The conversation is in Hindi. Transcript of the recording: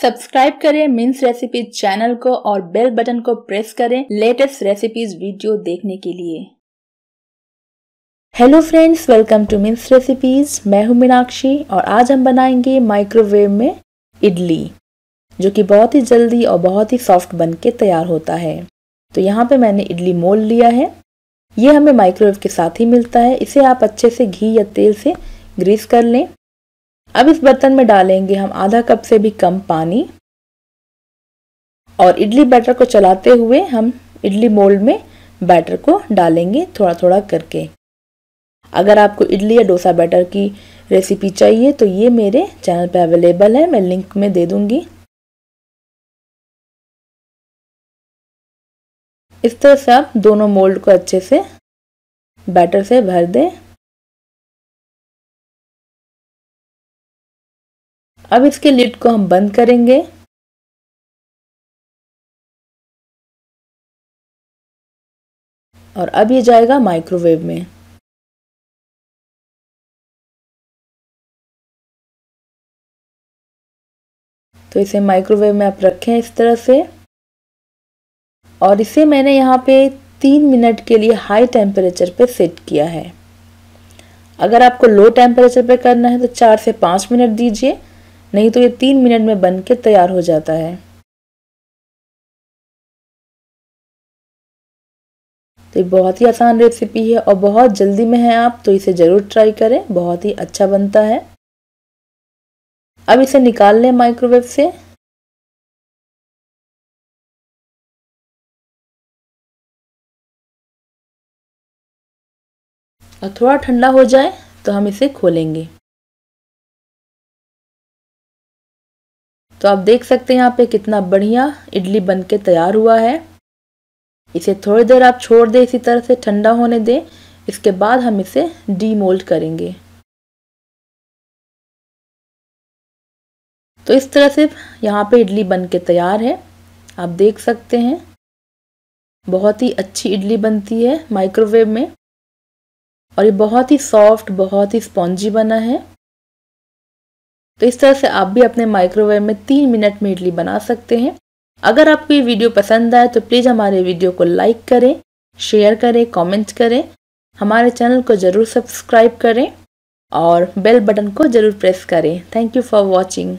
सब्सक्राइब करें मिन्स रेसिपीज चैनल को और बेल बटन को प्रेस करें लेटेस्ट रेसिपीज वीडियो देखने के लिए हेलो फ्रेंड्स वेलकम टू मिन्स रेसिपीज मैं हूं मीनाक्षी और आज हम बनाएंगे माइक्रोवेव में इडली जो कि बहुत ही जल्दी और बहुत ही सॉफ्ट बन के तैयार होता है तो यहाँ पे मैंने इडली मोल लिया है ये हमें माइक्रोवेव के साथ ही मिलता है इसे आप अच्छे से घी या तेल से ग्रीस कर लें अब इस बर्तन में डालेंगे हम आधा कप से भी कम पानी और इडली बैटर को चलाते हुए हम इडली मोल्ड में बैटर को डालेंगे थोड़ा थोड़ा करके अगर आपको इडली या डोसा बैटर की रेसिपी चाहिए तो ये मेरे चैनल पर अवेलेबल है मैं लिंक में दे दूंगी इस तरह से आप दोनों मोल्ड को अच्छे से बैटर से भर दें अब इसके लिड को हम बंद करेंगे और अब ये जाएगा माइक्रोवेव में तो इसे माइक्रोवेव में आप रखें इस तरह से और इसे मैंने यहाँ पे तीन मिनट के लिए हाई टेम्परेचर पे सेट किया है अगर आपको लो टेम्परेचर पे करना है तो चार से पाँच मिनट दीजिए नहीं तो ये तीन मिनट में बन के तैयार हो जाता है तो ये बहुत ही आसान रेसिपी है और बहुत जल्दी में है आप तो इसे ज़रूर ट्राई करें बहुत ही अच्छा बनता है अब इसे निकाल लें माइक्रोवेव से और थोड़ा ठंडा हो जाए तो हम इसे खोलेंगे तो आप देख सकते हैं यहाँ पे कितना बढ़िया इडली बन के तैयार हुआ है इसे थोड़ी देर आप छोड़ दें इसी तरह से ठंडा होने दें इसके बाद हम इसे डीमोल्ड करेंगे तो इस तरह से यहाँ पे इडली बन के तैयार है आप देख सकते हैं बहुत ही अच्छी इडली बनती है माइक्रोवेव में और ये बहुत ही सॉफ्ट बहुत ही स्पॉन्जी बना है तो इस तरह से आप भी अपने माइक्रोवेव में तीन मिनट में इडली बना सकते हैं अगर आपको ये वीडियो पसंद आए तो प्लीज़ हमारे वीडियो को लाइक करें शेयर करें कमेंट करें हमारे चैनल को ज़रूर सब्सक्राइब करें और बेल बटन को ज़रूर प्रेस करें थैंक यू फॉर वॉचिंग